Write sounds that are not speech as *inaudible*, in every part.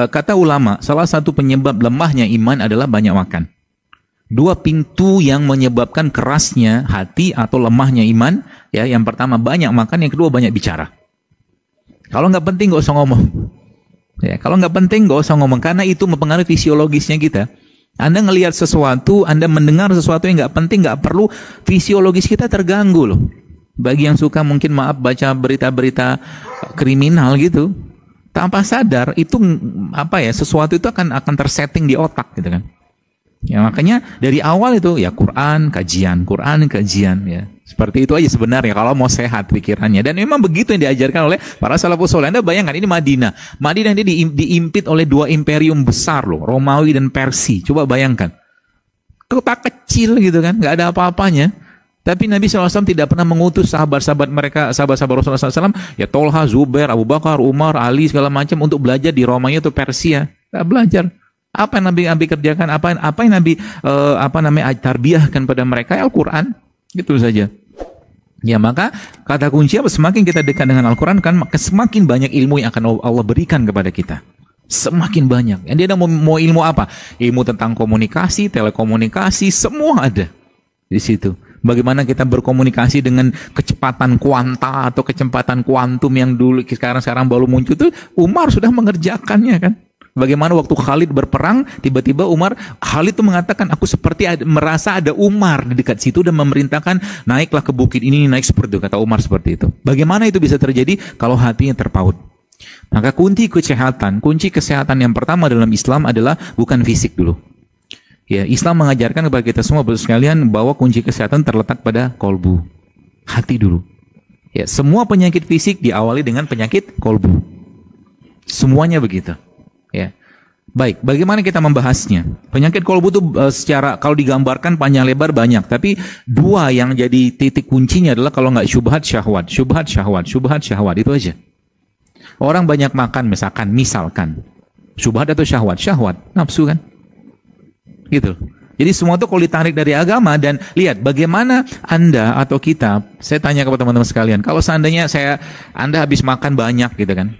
Eh, kata ulama, salah satu penyebab lemahnya iman adalah banyak makan. Dua pintu yang menyebabkan kerasnya hati atau lemahnya iman, ya yang pertama banyak makan, yang kedua banyak bicara. Kalau nggak penting nggak usah ngomong. Ya, kalau nggak penting nggak usah ngomong karena itu mempengaruhi fisiologisnya kita. Anda ngelihat sesuatu, Anda mendengar sesuatu yang nggak penting, nggak perlu, fisiologis kita terganggu loh. Bagi yang suka mungkin maaf baca berita-berita kriminal gitu, tanpa sadar itu apa ya sesuatu itu akan akan tersetting di otak gitu kan. Ya makanya dari awal itu ya Quran, kajian, Quran, kajian ya. Seperti itu aja sebenarnya kalau mau sehat pikirannya. Dan memang begitu yang diajarkan oleh para salafus soleh. Anda bayangkan ini Madinah. Madinah ini diimpit oleh dua imperium besar loh, Romawi dan Persia. Coba bayangkan. Kota kecil gitu kan, nggak ada apa-apanya. Tapi Nabi SAW tidak pernah mengutus sahabat-sahabat mereka, sahabat-sahabat Rasulullah SAW, ya Tolha, Zubair, Abu Bakar, Umar, Ali, segala macam untuk belajar di Romanya atau Persia. Tidak belajar. Apa yang Nabi Nabi kerjakan? Apa apa yang Nabi eh, apa namanya tarbiahkan pada mereka? Ya Al-Quran. Gitu saja. Ya maka kata kunci apa? Semakin kita dekat dengan Al-Quran kan semakin banyak ilmu yang akan Allah berikan kepada kita semakin banyak. Yang dia ada mau, mau ilmu apa? Ilmu tentang komunikasi, telekomunikasi, semua ada di situ. Bagaimana kita berkomunikasi dengan kecepatan kuanta atau kecepatan kuantum yang dulu sekarang-sekarang baru muncul itu Umar sudah mengerjakannya kan. Bagaimana waktu Khalid berperang, tiba-tiba Umar, Khalid itu mengatakan, aku seperti ada, merasa ada Umar di dekat situ dan memerintahkan, naiklah ke bukit ini, naik seperti itu, kata Umar seperti itu. Bagaimana itu bisa terjadi kalau hatinya terpaut? Maka kunci kesehatan, kunci kesehatan yang pertama dalam Islam adalah bukan fisik dulu. Ya, Islam mengajarkan kepada kita semua sekalian bahwa kunci kesehatan terletak pada kolbu, hati dulu. Ya, semua penyakit fisik diawali dengan penyakit kolbu. Semuanya begitu. Ya. Baik, bagaimana kita membahasnya? Penyakit kolbu itu e, secara kalau digambarkan panjang lebar banyak, tapi dua yang jadi titik kuncinya adalah kalau nggak syubhat syahwat, syubhat syahwat, syubhat syahwat itu aja. Orang banyak makan misalkan, misalkan syubhat atau syahwat, syahwat, nafsu kan? Gitu. Jadi semua itu kalau ditarik dari agama dan lihat bagaimana Anda atau kita, saya tanya kepada teman-teman sekalian, kalau seandainya saya Anda habis makan banyak gitu kan.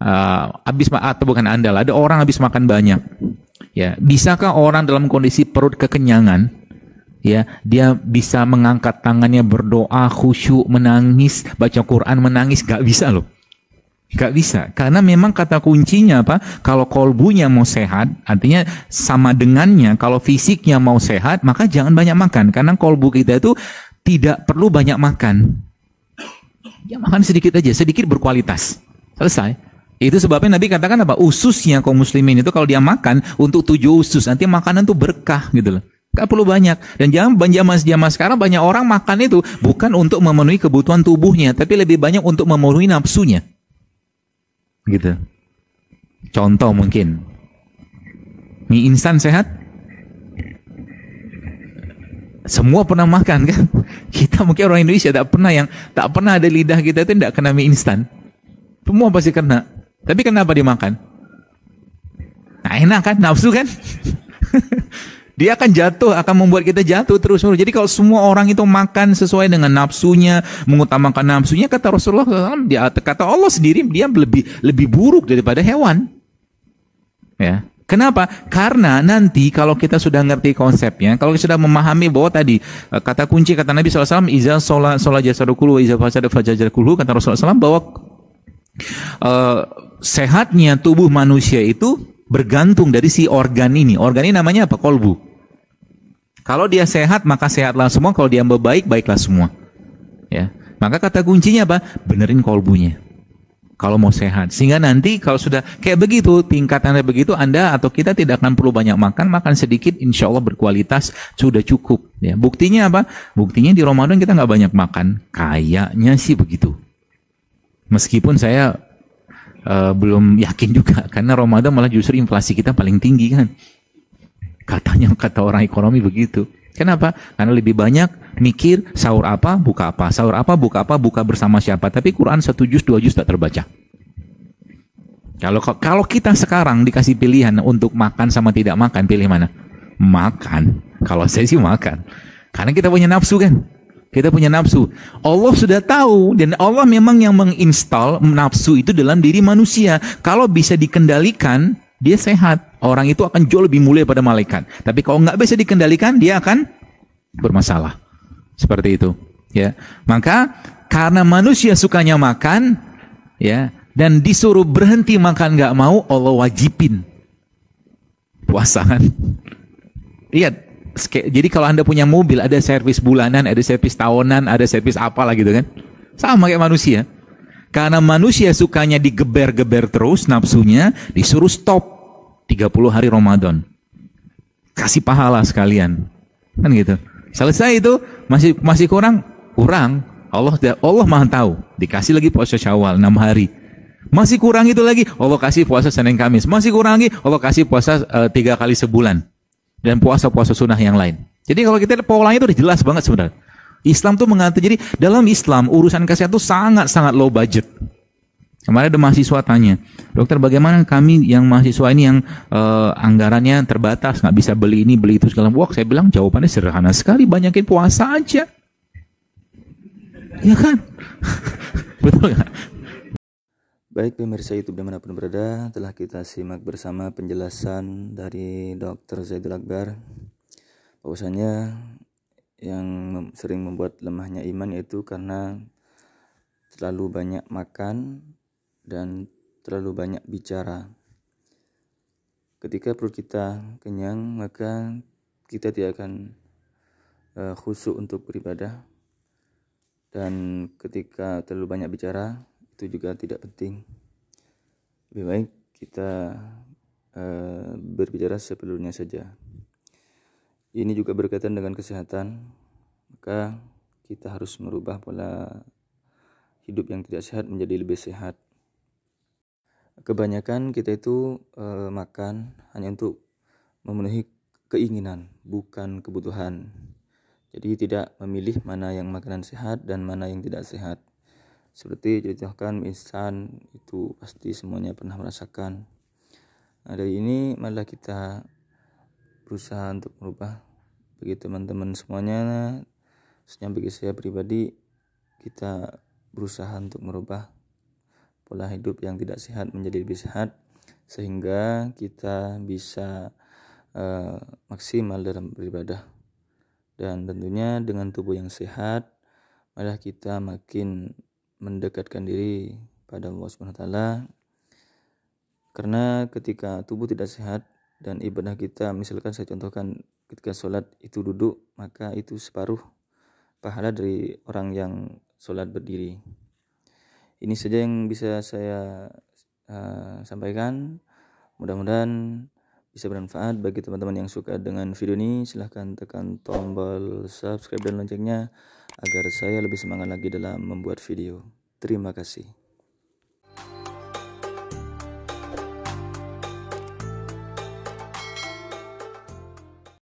Uh, habis atau bukan Anda lah, ada orang habis makan banyak. Ya, bisakah orang dalam kondisi perut kekenyangan ya dia bisa mengangkat tangannya berdoa khusyuk menangis baca Quran menangis gak bisa loh Gak bisa, karena memang kata kuncinya apa? Kalau kolbunya mau sehat, artinya sama dengannya, kalau fisiknya mau sehat, maka jangan banyak makan. Karena kolbu kita itu tidak perlu banyak makan. Ya makan sedikit aja, sedikit berkualitas. Selesai. Itu sebabnya Nabi katakan apa? Ususnya kaum muslimin itu kalau dia makan untuk tujuh usus, nanti makanan tuh berkah gitu loh. Gak perlu banyak. Dan jangan zaman zaman sekarang banyak orang makan itu bukan untuk memenuhi kebutuhan tubuhnya, tapi lebih banyak untuk memenuhi nafsunya gitu contoh mungkin mie instan sehat semua pernah makan kan *laughs* kita mungkin orang Indonesia tak pernah yang tak pernah ada lidah kita itu tidak kena mie instan semua pasti kena tapi kenapa dimakan nah enak kan nafsu kan *laughs* Dia akan jatuh, akan membuat kita jatuh terus menerus. Jadi kalau semua orang itu makan sesuai dengan nafsunya, mengutamakan nafsunya, kata Rasulullah SAW, dia kata Allah sendiri dia lebih lebih buruk daripada hewan. Ya. Kenapa? Karena nanti kalau kita sudah ngerti konsepnya, kalau kita sudah memahami bahwa tadi e, kata kunci kata Nabi SAW, Iza sholat sholat jasadukulu, Iza fasada kulu, kata Rasulullah SAW bahwa uh, sehatnya tubuh manusia itu bergantung dari si organ ini. Organ ini namanya apa? Kolbu. Kalau dia sehat maka sehatlah semua, kalau dia baik baiklah semua. Ya. Maka kata kuncinya apa? Benerin kolbunya. Kalau mau sehat. Sehingga nanti kalau sudah kayak begitu, tingkatannya begitu, Anda atau kita tidak akan perlu banyak makan, makan sedikit, insya Allah berkualitas, sudah cukup. Ya. Buktinya apa? Buktinya di Ramadan kita nggak banyak makan. Kayaknya sih begitu. Meskipun saya uh, belum yakin juga *laughs* karena Ramadan malah justru inflasi kita paling tinggi kan Katanya *laughs* kata orang ekonomi begitu. Kenapa? Karena lebih banyak mikir sahur apa, buka apa, sahur apa, buka apa, buka bersama siapa. Tapi Quran satu juz, dua juz tak terbaca. Kalau kalau kita sekarang dikasih pilihan untuk makan sama tidak makan, pilih mana? Makan. Kalau saya sih makan. Karena kita punya nafsu kan? Kita punya nafsu. Allah sudah tahu dan Allah memang yang menginstal nafsu itu dalam diri manusia. Kalau bisa dikendalikan, dia sehat, orang itu akan jauh lebih mulia pada malaikat. Tapi kalau nggak bisa dikendalikan, dia akan bermasalah. Seperti itu. Ya, maka karena manusia sukanya makan, ya, dan disuruh berhenti makan nggak mau, Allah wajibin puasa kan. Lihat, jadi kalau anda punya mobil, ada servis bulanan, ada servis tahunan, ada servis apalah gitu kan. Sama kayak manusia. Karena manusia sukanya digeber-geber terus nafsunya, disuruh stop 30 hari Ramadan. Kasih pahala sekalian. Kan gitu. Selesai itu masih masih kurang, kurang. Allah Allah Maha tahu. Dikasih lagi puasa Syawal 6 hari. Masih kurang itu lagi, Allah kasih puasa Senin Kamis. Masih kurang lagi, Allah kasih puasa eh, tiga kali sebulan. Dan puasa-puasa sunnah yang lain. Jadi kalau kita polanya itu udah jelas banget sebenarnya. Islam tuh mengatur, jadi dalam Islam urusan kesehatan itu sangat-sangat low budget. Kemarin ada mahasiswa tanya, dokter bagaimana kami yang mahasiswa ini yang uh, anggarannya terbatas, nggak bisa beli ini, beli itu segala macam. Saya bilang jawabannya sederhana sekali, banyakin puasa aja. Ya kan? *laughs* Betul nggak? Baik pemirsa YouTube dimanapun berada, telah kita simak bersama penjelasan dari dokter Zaidul Akbar. Bahwasanya yang sering membuat lemahnya iman yaitu karena terlalu banyak makan dan terlalu banyak bicara. Ketika perut kita kenyang, maka kita tidak akan uh, untuk beribadah. Dan ketika terlalu banyak bicara, itu juga tidak penting. Lebih baik kita e, berbicara seperlunya saja. Ini juga berkaitan dengan kesehatan, maka kita harus merubah pola hidup yang tidak sehat menjadi lebih sehat kebanyakan kita itu e, makan hanya untuk memenuhi keinginan, bukan kebutuhan. Jadi tidak memilih mana yang makanan sehat dan mana yang tidak sehat. Seperti contohkan insan itu pasti semuanya pernah merasakan. Nah, dari ini malah kita berusaha untuk merubah bagi teman-teman semuanya khususnya bagi saya pribadi kita berusaha untuk merubah pola hidup yang tidak sehat menjadi lebih sehat sehingga kita bisa uh, maksimal dalam beribadah dan tentunya dengan tubuh yang sehat malah kita makin mendekatkan diri pada Allah Subhanahu taala karena ketika tubuh tidak sehat dan ibadah kita misalkan saya contohkan ketika sholat itu duduk maka itu separuh pahala dari orang yang sholat berdiri ini saja yang bisa saya uh, sampaikan. Mudah-mudahan bisa bermanfaat bagi teman-teman yang suka dengan video ini. Silahkan tekan tombol subscribe dan loncengnya agar saya lebih semangat lagi dalam membuat video. Terima kasih.